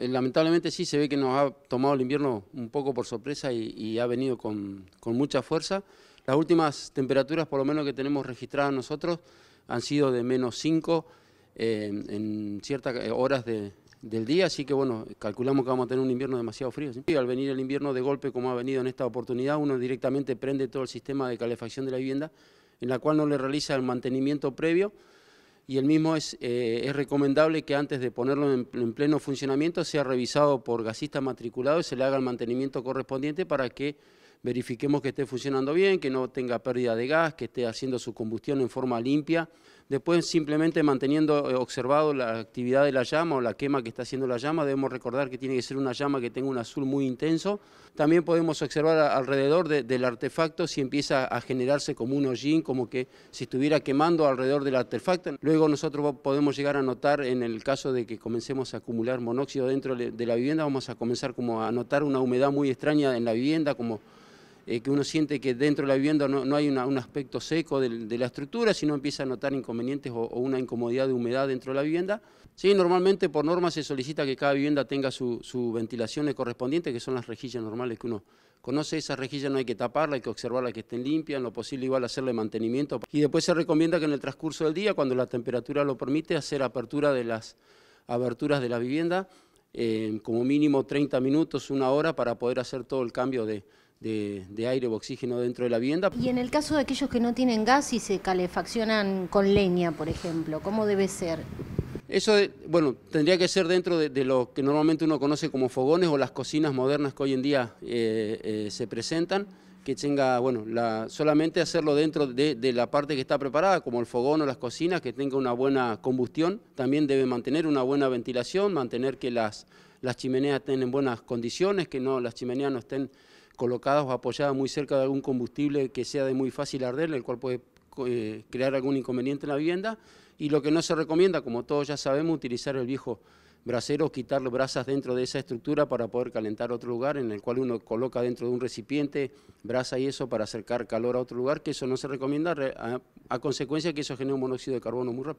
Eh, lamentablemente sí se ve que nos ha tomado el invierno un poco por sorpresa y, ha venido con, mucha fuerza. Las últimas temperaturas, por lo menos que tenemos registradas nosotros, han sido de menos 5 eh, en ciertas eh, horas del día, así que bueno, calculamos que vamos a tener un invierno demasiado frío. Y al venir el invierno de golpe, como ha venido en esta oportunidad, uno directamente prende todo el sistema de calefacción de la vivienda, en la cual no le realiza el mantenimiento previo, y el mismo eh, es, recomendable que antes de ponerlo en, en, pleno funcionamiento sea revisado por gasista matriculado y se le haga el mantenimiento correspondiente para que verifiquemos que esté funcionando bien, que no tenga pérdida de gas, que esté haciendo su combustión en forma limpia Después, simplemente manteniendo eh, observado la actividad de la llama o la quema que está haciendo la llama, debemos recordar que tiene que ser una llama que tenga un azul muy intenso. También podemos observar alrededor del artefacto si empieza a generarse como un hollín, como que si estuviera quemando alrededor del artefacto. Luego nosotros podemos llegar a notar, en el caso de que comencemos a acumular monóxido dentro de la vivienda, vamos a comenzar como a notar una humedad muy extraña en la vivienda, como eh, que uno siente que dentro de la vivienda no, hay un aspecto seco de, la estructura, sino empieza a notar inconvenientes o, una incomodidad de humedad dentro de la vivienda. Sí, normalmente por norma se solicita que cada vivienda tenga su, ventilaciones ventilación correspondiente, que son las rejillas normales que uno conoce. Esas rejillas no hay que taparlas, hay que observarlas que estén limpias, en lo posible igual hacerle mantenimiento. Y después se recomienda que en el transcurso del día, cuando la temperatura lo permite, hacer apertura de las aberturas de la vivienda, eh, como mínimo 30 minutos, una hora, para poder hacer todo el cambio de, de, aire o oxígeno dentro de la vivienda. Y en el caso de aquellos que no tienen gas y se calefaccionan con leña, por ejemplo, ¿cómo debe ser? Eso, bueno, tendría que ser dentro de, lo que normalmente uno conoce como fogones o las cocinas modernas que hoy en día eh, eh, se presentan, que tenga, bueno, la, solamente hacerlo dentro de, la parte que está preparada, como el fogón o las cocinas, que tenga una buena combustión, también debe mantener una buena ventilación, mantener que las, chimeneas estén en buenas condiciones, que no las chimeneas no estén colocadas o apoyadas muy cerca de algún combustible que sea de muy fácil arder, el cual puede eh, crear algún inconveniente en la vivienda. Y lo que no se recomienda, como todos ya sabemos, utilizar el viejo brasero quitar quitar brasas dentro de esa estructura para poder calentar otro lugar en el cual uno coloca dentro de un recipiente brasa y eso para acercar calor a otro lugar, que eso no se recomienda, a, a consecuencia que eso genera un monóxido de carbono muy rápido.